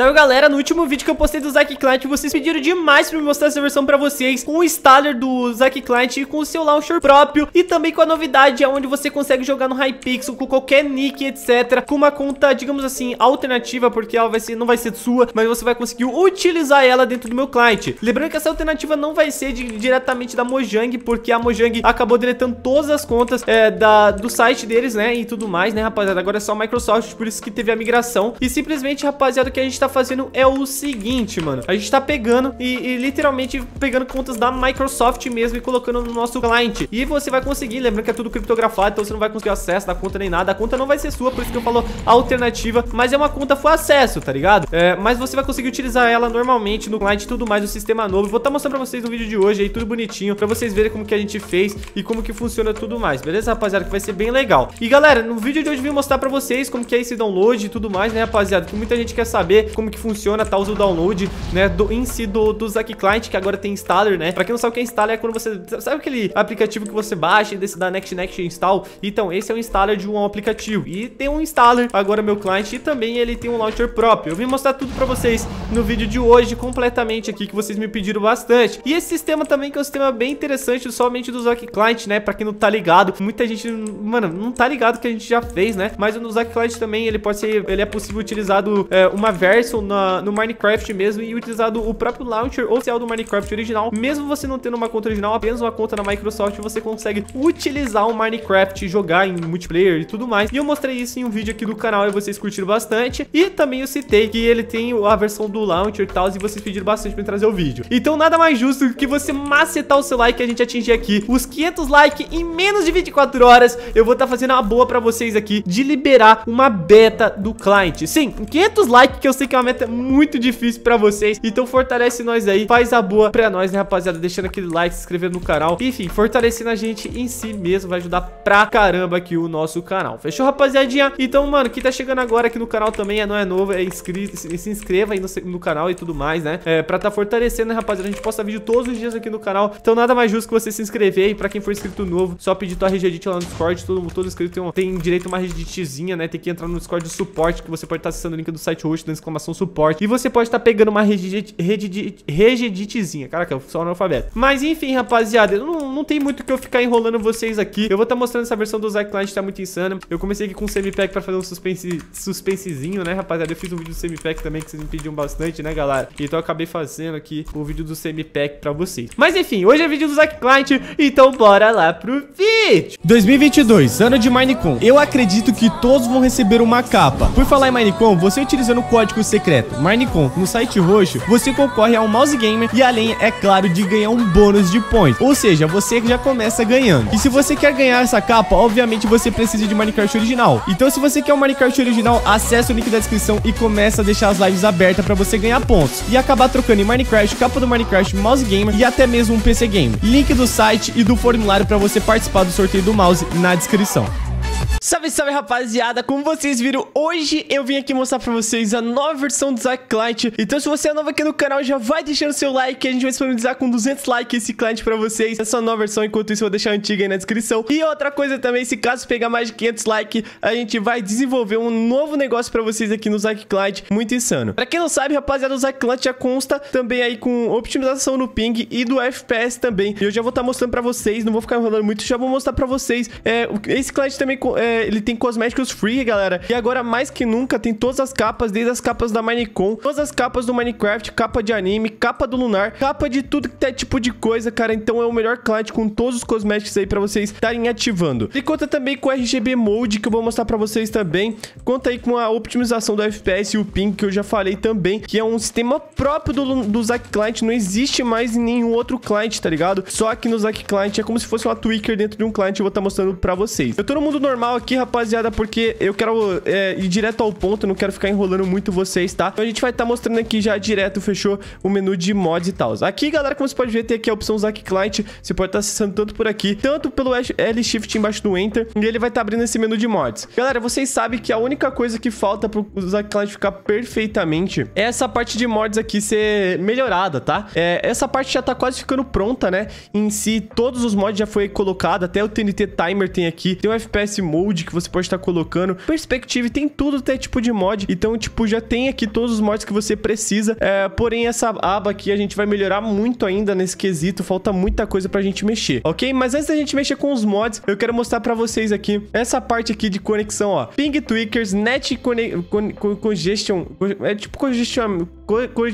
Saiu galera, no último vídeo que eu postei do Zack Client, vocês pediram demais pra me mostrar essa versão pra vocês Com o Staller do Zack Client e com o seu launcher próprio E também com a novidade, onde você consegue jogar no Hypixel com qualquer nick, etc Com uma conta, digamos assim, alternativa, porque ela vai ser, não vai ser sua Mas você vai conseguir utilizar ela dentro do meu cliente Lembrando que essa alternativa não vai ser de, diretamente da Mojang Porque a Mojang acabou deletando todas as contas é, da, do site deles, né, e tudo mais, né rapaziada Agora é só a Microsoft, por isso que teve a migração E simplesmente, rapaziada, o que a gente tá fazendo é o seguinte, mano. A gente tá pegando e, e literalmente pegando contas da Microsoft mesmo e colocando no nosso cliente. E você vai conseguir, lembrando que é tudo criptografado, então você não vai conseguir acesso da conta nem nada. A conta não vai ser sua, por isso que eu falo alternativa, mas é uma conta full acesso, tá ligado? É, mas você vai conseguir utilizar ela normalmente no cliente e tudo mais, no sistema novo. Vou estar tá mostrando pra vocês no vídeo de hoje aí, tudo bonitinho, pra vocês verem como que a gente fez e como que funciona tudo mais, beleza, rapaziada? Que vai ser bem legal. E galera, no vídeo de hoje eu vim mostrar pra vocês como que é esse download e tudo mais, né, rapaziada? Que muita gente quer saber como que funciona, tá? Usa o download, né, do, em si do, do Zack Client, que agora tem installer, né? Pra quem não sabe o que é installer, é quando você... Sabe aquele aplicativo que você baixa e desse da Next Next Install? Então, esse é o installer de um aplicativo. E tem um installer agora, meu cliente, e também ele tem um launcher próprio. Eu vim mostrar tudo pra vocês no vídeo de hoje, completamente aqui, que vocês me pediram bastante. E esse sistema também, que é um sistema bem interessante, somente do Zack Client, né? Pra quem não tá ligado, muita gente, mano, não tá ligado que a gente já fez, né? Mas o Zack Client também, ele pode ser... Ele é possível utilizado é, uma versão na, no Minecraft mesmo e utilizado o próprio launcher oficial do Minecraft original. Mesmo você não tendo uma conta original, apenas uma conta na Microsoft, você consegue utilizar o Minecraft, jogar em multiplayer e tudo mais. E eu mostrei isso em um vídeo aqui do canal e vocês curtiram bastante. E também eu citei que ele tem a versão do launcher e tal, e vocês pediram bastante pra trazer o vídeo. Então nada mais justo que você macetar o seu like e a gente atingir aqui os 500 likes em menos de 24 horas. Eu vou estar tá fazendo uma boa pra vocês aqui de liberar uma beta do client. Sim, 500 likes que eu sei que é uma meta muito difícil pra vocês. Então fortalece nós aí, faz a boa pra nós, né, rapaziada? Deixando aquele like, se inscrevendo no canal. Enfim, fortalecendo a gente em si mesmo, vai ajudar pra caramba aqui o nosso canal. Fechou, rapaziadinha? Então, mano, quem tá chegando agora aqui no canal também, é, não é novo, é inscrito, se, se inscreva aí no, no, canal e tudo mais, né? É, pra tá fortalecendo, né, rapaziada? A gente posta vídeo todos os dias aqui no canal. Então nada mais justo que você se inscrever. E pra quem for inscrito novo, só pedir tua regedit lá no Discord. Todo, todo inscrito tem, um, tem direito a uma regeditzinha, né? Tem que entrar no Discord do suporte, que você pode estar tá acessando o link do site host na né, exclamação inflamação suporte. E você pode estar tá pegando uma rede regidit, regiditezinha. Caraca, eu sou analfabeto. Mas enfim, rapaziada, não, não tem muito que eu ficar enrolando vocês aqui. Eu vou estar tá mostrando essa versão do Client, tá muito insana. Eu comecei aqui com o semi-pack pra fazer um suspense, suspensezinho, né, rapaziada? Eu fiz um vídeo do semi-pack também que vocês me pediam bastante, né, galera? Então eu acabei fazendo aqui o vídeo do semi-pack pra vocês. Mas enfim, hoje é vídeo do Zack Client, então bora lá pro vídeo! 2022, ano de Minecon. Eu acredito que todos vão receber uma capa. Por falar em Minecon, você utilizando o código secreta, Minecon, no site roxo, você concorre a um mouse gamer e além, é claro, de ganhar um bônus de points. Ou seja, você já começa ganhando. E se você quer ganhar essa capa, obviamente você precisa de Minecraft original. Então se você quer o um Minecraft original, acessa o link da descrição e começa a deixar as lives abertas para você ganhar pontos. E acabar trocando em Minecraft, capa do Minecraft, mouse gamer e até mesmo um PC game. Link do site e do formulário para você participar do sorteio do mouse na descrição. Salve, salve rapaziada, como vocês viram, hoje eu vim aqui mostrar pra vocês a nova versão do Zack Client Então se você é novo aqui no canal, já vai deixando seu like, a gente vai disponibilizar com 200 likes esse cliente pra vocês Essa nova versão, enquanto isso eu vou deixar a antiga aí na descrição E outra coisa também, se caso pegar mais de 500 likes, a gente vai desenvolver um novo negócio pra vocês aqui no Zack Client, muito insano Pra quem não sabe, rapaziada, o Zack Client já consta também aí com optimização no ping e do FPS também E eu já vou estar tá mostrando pra vocês, não vou ficar enrolando muito, já vou mostrar pra vocês é, Esse cliente também... É, é, ele tem cosméticos free, galera. E agora, mais que nunca, tem todas as capas, desde as capas da Minecon, todas as capas do Minecraft, capa de anime, capa do Lunar, capa de tudo que tem tipo de coisa, cara. Então é o melhor cliente com todos os cosméticos aí pra vocês estarem ativando. E conta também com o RGB Mode, que eu vou mostrar pra vocês também. Conta aí com a optimização do FPS e o ping, que eu já falei também, que é um sistema próprio do, do Zack Client. Não existe mais em nenhum outro client, tá ligado? Só que no Zack Client é como se fosse uma tweaker dentro de um client, eu vou estar tá mostrando pra vocês. Eu tô no mundo normal aqui, rapaziada, porque eu quero é, ir direto ao ponto, não quero ficar enrolando muito vocês, tá? Então a gente vai estar tá mostrando aqui já direto, fechou? O menu de mods e tal. Aqui, galera, como você pode ver, tem aqui a opção Zack Client. Você pode estar tá acessando tanto por aqui, tanto pelo L Shift embaixo do Enter. E ele vai estar tá abrindo esse menu de mods. Galera, vocês sabem que a única coisa que falta pro Zack Client ficar perfeitamente é essa parte de mods aqui ser melhorada, tá? É, essa parte já tá quase ficando pronta, né? Em si, todos os mods já foi colocado, até o TNT Timer tem aqui, tem o FPS Mode, HUD que você pode estar colocando. Perspective tem tudo até tipo de mod. Então, tipo, já tem aqui todos os mods que você precisa. É, porém, essa aba aqui a gente vai melhorar muito ainda nesse quesito. Falta muita coisa pra gente mexer, ok? Mas antes da gente mexer com os mods, eu quero mostrar pra vocês aqui essa parte aqui de conexão, ó. Ping Tweakers, Net Con Con Congestion... É tipo congestion... Co Co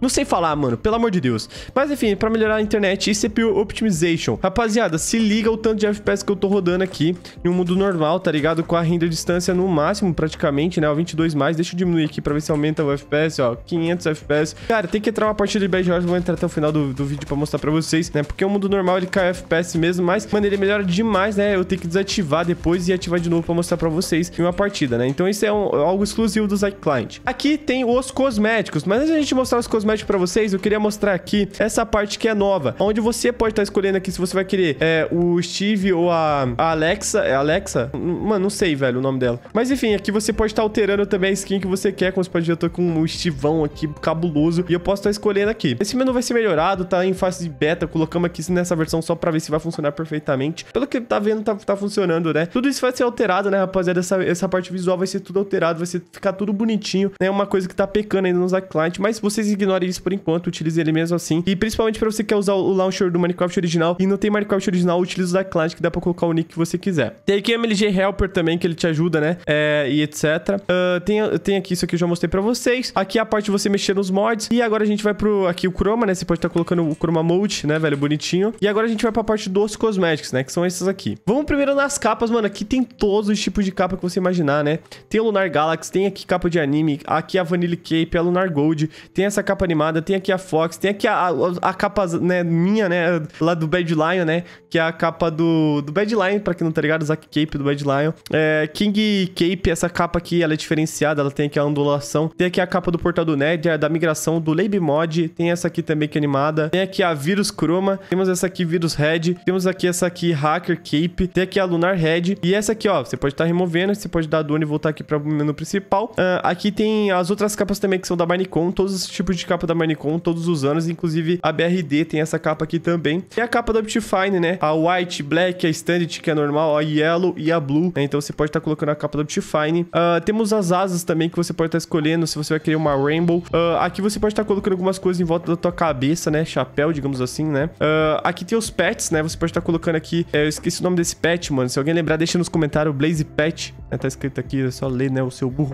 não sei falar, mano, pelo amor de Deus. Mas enfim, para melhorar a internet e CPU Optimization. Rapaziada, se liga o tanto de FPS que eu tô rodando aqui em um mundo normal, tá ligado? Com a render distância no máximo, praticamente, né? O 22 mais. Deixa eu diminuir aqui pra ver se aumenta o FPS, ó. 500 FPS. Cara, tem que entrar uma partida de Bad Wars. Vou entrar até o final do, do vídeo pra mostrar pra vocês, né? Porque o mundo normal ele cai FPS mesmo, mas, mano, ele melhora demais, né? Eu tenho que desativar depois e ativar de novo pra mostrar pra vocês em uma partida, né? Então isso é um, é algo exclusivo do Zyclient. Aqui tem os cosméticos, mas antes a gente mostrar os cosméticos cosmético pra vocês, eu queria mostrar aqui essa parte que é nova, onde você pode estar tá escolhendo aqui se você vai querer é, o Steve ou a, a Alexa. É Alexa? Hum, mano, não sei, velho, o nome dela. Mas enfim, aqui você pode estar tá alterando também a skin que você quer. Como você pode ver, eu tô com o Estivão aqui, cabuloso. E eu posso estar tá escolhendo aqui. Esse menu vai ser melhorado, tá em fase de beta. Colocamos aqui nessa versão só pra ver se vai funcionar perfeitamente. Pelo que tá vendo, tá, tá funcionando, né? Tudo isso vai ser alterado, né, rapaziada? Essa, essa parte visual vai ser tudo alterado, vai ser, ficar tudo bonitinho. É né? uma coisa que tá pecando ainda nos client, mas vocês ignoram ignore isso por enquanto, utilize ele mesmo assim. E principalmente para você que quer usar o launcher do Minecraft original e não tem Minecraft original, utilize o da Clash, que dá para colocar o nick que você quiser. Tem aqui o MLG Helper também, que ele te ajuda, né? É, e etc. Uh, ah, tem, tem aqui isso aqui eu já mostrei para vocês. Aqui é a parte de você mexer nos mods. E agora a gente vai pro aqui o Chroma, né? Você pode estar tá colocando o Chroma Mode, né, velho? Bonitinho. E agora a gente vai pra parte dos cosméticos, né? Que são esses aqui. Vamos primeiro nas capas, mano. Aqui tem todos os tipos de capa que você imaginar, né? Tem o Lunar Galaxy, tem aqui capa de anime, aqui a Vanilla Cape, a Lunar Gold, tem essa capa animada, tem aqui a Fox, tem aqui a, a, a capa né, minha, né? Lá do Bad Lion, né? Que é a capa do, do Bad Lion, pra quem não tá ligado, Zack Cape do Bad Lion. É, King Cape, essa capa aqui, ela é diferenciada, ela tem aqui a ondulação. Tem aqui a capa do Portal do Ned da migração do Lab Mod. Tem essa aqui também que é animada. Tem aqui a Virus Chroma. Temos essa aqui, Virus Red. Temos aqui essa aqui, Hacker Cape. Tem aqui a Lunar Red. E essa aqui, ó, você pode estar tá removendo, você pode dar a dona e voltar aqui para o menu principal. Uh, aqui tem as outras capas também que são da Minecon, todos os tipos de capas capa da Marnecon todos os anos, inclusive a BRD tem essa capa aqui também. E a capa da Optifine, né? A white, black, a standard, que é normal, a yellow e a blue, né? Então você pode estar tá colocando a capa da Optifine. Uh, temos as asas também que você pode estar tá escolhendo se você vai querer uma rainbow. Uh, aqui você pode estar tá colocando algumas coisas em volta da tua cabeça, né? Chapéu, digamos assim, né? Uh, aqui tem os pets, né? Você pode estar tá colocando aqui... É, eu esqueci o nome desse pet, mano. Se alguém lembrar, deixa nos comentários. Blaze Pet, né? Tá escrito aqui, é só ler, né? O seu burro.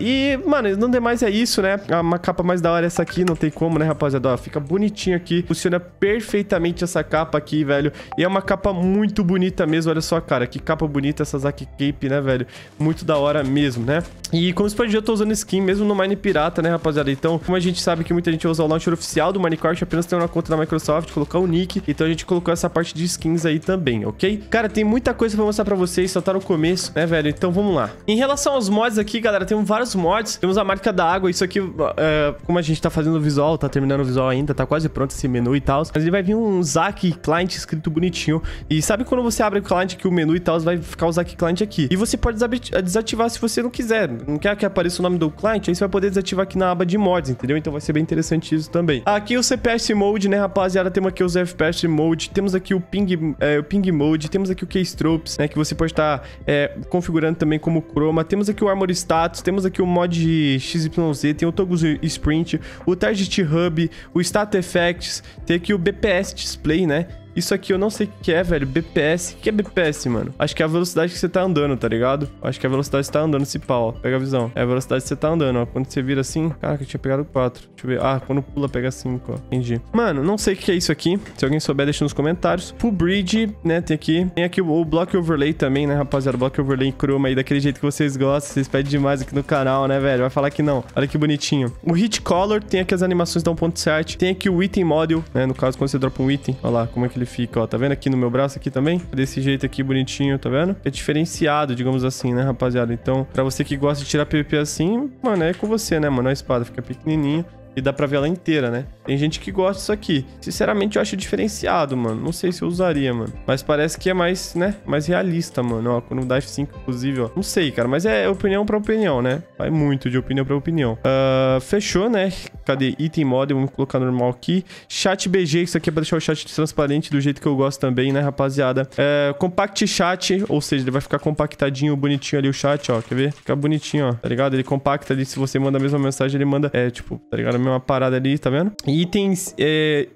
e, mano, não demais é isso, né? Uma capa mais da hora é essa aqui aqui, não tem como, né, rapaziada? Ó, fica bonitinho aqui, funciona perfeitamente essa capa aqui, velho. E é uma capa muito bonita mesmo, olha só, cara, que capa bonita essa Zack Cape, né, velho? Muito da hora mesmo, né? E como você pode ver, eu tô usando skin mesmo no Mine Pirata, né, rapaziada? Então, como a gente sabe que muita gente usa o launcher oficial do Minecraft, apenas tem uma conta da Microsoft, colocar o nick, então a gente colocou essa parte de skins aí também, ok? Cara, tem muita coisa pra mostrar pra vocês, só tá no começo, né, velho? Então, vamos lá. Em relação aos mods aqui, galera, temos vários mods, temos a marca da água, isso aqui, é, como a gente tá fazendo fazendo o visual, tá terminando o visual ainda, tá quase pronto esse menu e tal. Mas ele vai vir um Zack Client escrito bonitinho. E sabe quando você abre o client que o menu e tal, vai ficar o Zack Client aqui. E você pode eh, desativar se você não quiser. Não quer que apareça o nome do client, aí você vai poder desativar aqui na aba de mods, entendeu? Então vai ser bem interessante isso também. Aqui o CPS Mode, né, rapaziada? Temos aqui os FPS Mode, temos aqui o Ping, é, o Ping Mode, temos aqui o Keystrokes, né, que você pode estar é, configurando também como Chroma. Temos aqui o Armor Status, temos aqui o mod XYZ, tem o Togus Sprint, o Target Hub, o Stat Effects, tem aqui o BPS Display, né? Isso aqui eu não sei o que é, velho. BPS. O que é BPS, mano? Acho que é a velocidade que você tá andando, tá ligado? Acho que é a velocidade que você tá andando, esse pau, ó. Pega a visão. É a velocidade que você tá andando, ó. Quando você vira assim... Caraca, eu tinha pegado 4. Deixa eu ver. Ah, quando pula, pega 5, ó. Entendi. Mano, não sei o que é isso aqui. Se alguém souber, deixa nos comentários. Pro bridge, né? Tem aqui... Tem aqui o, o Block Overlay também, né, rapaziada? O Block Overlay em Chroma aí, daquele jeito que vocês gostam. Vocês pedem demais aqui no canal, né, velho? Vai falar que não. Olha que bonitinho. O Hit Color tem aqui as animações da 1.7. Tem aqui o Item Model, né? No caso, quando você dropa um item. Olha lá como é que ele fica, ó. Tá vendo aqui no meu braço aqui também? Desse jeito aqui, bonitinho, tá vendo? É diferenciado, digamos assim, né, rapaziada? Então, pra você que gosta de tirar PVP assim, mano, é com você, né, mano? É A espada fica pequenininha e dá pra ver ela inteira, né? Tem gente que gosta disso aqui. Sinceramente, eu acho diferenciado, mano. Não sei se eu usaria, mano. Mas parece que é mais, né? Mais realista, mano. Ó, quando dá F5, inclusive, ó. Não sei, cara. Mas é opinião pra opinião, né? Vai muito de opinião pra opinião. Uh, fechou, né? Cadê? Item model, vamos colocar normal aqui. Chat BG, isso aqui é pra deixar o chat transparente do jeito que eu gosto também, né, rapaziada? É, compact chat, ou seja, ele vai ficar compactadinho, bonitinho ali o chat, ó. Quer ver? Fica bonitinho, ó. Tá ligado? Ele compacta ali, se você manda a mesma mensagem, ele manda, é, tipo, tá ligado? A mesma parada ali, tá vendo? itens, é,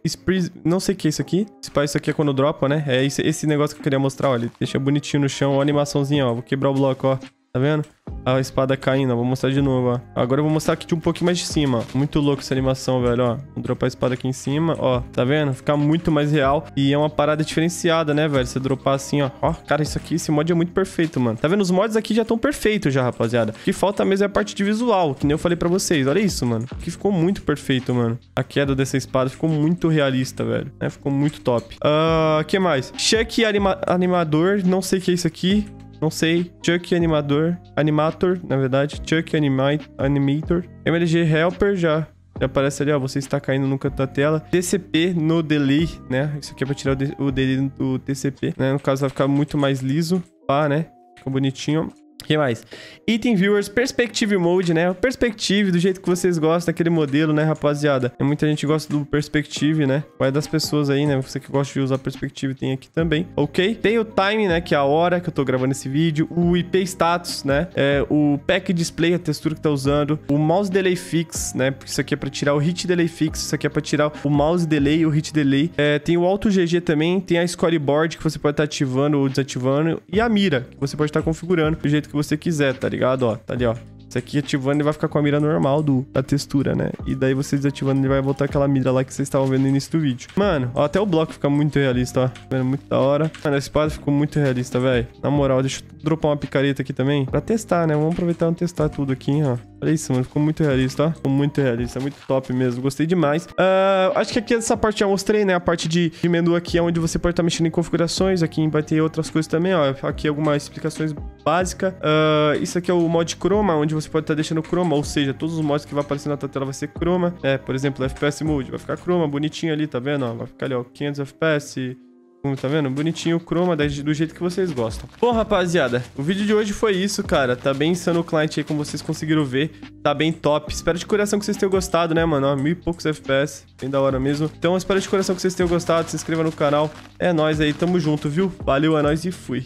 não sei o que é isso aqui. Isso aqui é quando dropa, né? É esse, esse negócio que eu queria mostrar, olha. Ele deixa bonitinho no chão, ó, a animaçãozinha, ó. Vou quebrar o bloco, ó. Tá vendo? a espada caindo. Vou mostrar de novo, ó. Agora eu vou mostrar aqui de um pouquinho mais de cima. Muito louco essa animação, velho, ó. Vou dropar a espada aqui em cima, ó. Tá vendo? Ficar muito mais real. E é uma parada diferenciada, né, velho? Você dropar assim, ó. Ó, cara, isso aqui, esse mod é muito perfeito, mano. Tá vendo? Os mods aqui já estão perfeitos já, rapaziada. O que falta mesmo é a parte de visual, que nem eu falei pra vocês. Olha isso, mano. Que ficou muito perfeito, mano. A queda dessa espada ficou muito realista, velho. É, ficou muito top. Ah, uh, que mais? Cheque anima animador. Não sei o que é isso aqui não sei, Chuck Animador, Animator, na verdade, Chuck Anima Animator, MLG Helper já já aparece ali, ó, você está caindo no canto da tela. TCP no delay, né? Isso aqui é para tirar o, de o delay do TCP, né? No caso vai ficar muito mais liso, pá, né? Fica bonitinho, o que mais? Item Viewers, Perspective Mode, né? O Perspective, do jeito que vocês gostam, aquele modelo, né, rapaziada? Muita gente gosta do Perspective, né? Vai das pessoas aí, né? Você que gosta de usar Perspective tem aqui também, ok? Tem o Time, né, que é a hora que eu tô gravando esse vídeo. O IP Status, né? É, o Pack Display, a textura que tá usando. O Mouse Delay Fix, né? Porque isso aqui é pra tirar o Hit Delay Fix. Isso aqui é pra tirar o Mouse Delay e o Hit Delay. É, tem o Auto GG também. Tem a Scoreboard, que você pode estar tá ativando ou desativando. E a mira, que você pode estar tá configurando do jeito que que você quiser, tá ligado? Ó, tá ali, ó. Isso aqui ativando ele vai ficar com a mira normal do, da textura, né? E daí você desativando ele vai voltar aquela mira lá que vocês estavam vendo no início do vídeo. Mano, ó, até o bloco fica muito realista, ó. Tá vendo? Muito da hora. Mano, a espada ficou muito realista, velho. Na moral, deixa eu dropar uma picareta aqui também pra testar, né? Vamos aproveitar e testar tudo aqui, ó. Olha isso, mano. Ficou muito realista, ó. Ficou muito realista. Muito top mesmo. Gostei demais. Uh, acho que aqui essa parte eu mostrei, né? A parte de, de menu aqui é onde você pode estar tá mexendo em configurações. Aqui vai ter outras coisas também, ó. Aqui algumas explicações básicas. Uh, ah, isso aqui é o mod Chroma, onde você pode estar tá deixando Chroma. Ou seja, todos os mods que vai aparecer na tua tela vai ser Chroma. É, por exemplo, FPS Mode. Vai ficar Chroma, bonitinho ali, tá vendo? Ó, vai ficar ali, ó, 500 FPS... Como tá vendo? Bonitinho o chroma do jeito que vocês gostam. Bom, rapaziada, o vídeo de hoje foi isso, cara. Tá bem insano o cliente aí, como vocês conseguiram ver. Tá bem top. Espero de coração que vocês tenham gostado, né, mano? Ó, mil e poucos FPS. Bem da hora mesmo. Então, espero de coração que vocês tenham gostado. Se inscreva no canal. É nóis aí, tamo junto, viu? Valeu, é nóis e fui.